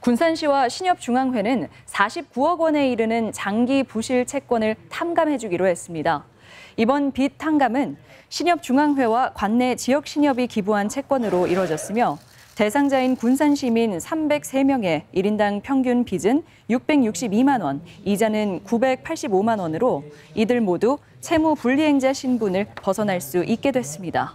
군산시와 신협중앙회는 49억 원에 이르는 장기 부실 채권을 탐감해주기로 했습니다. 이번 빚 탕감은 신협중앙회와 관내 지역 신협이 기부한 채권으로 이뤄졌으며 대상자인 군산 시민 303명의 1인당 평균 빚은 662만 원, 이자는 985만 원으로 이들 모두 채무 불이행자 신분을 벗어날 수 있게 됐습니다.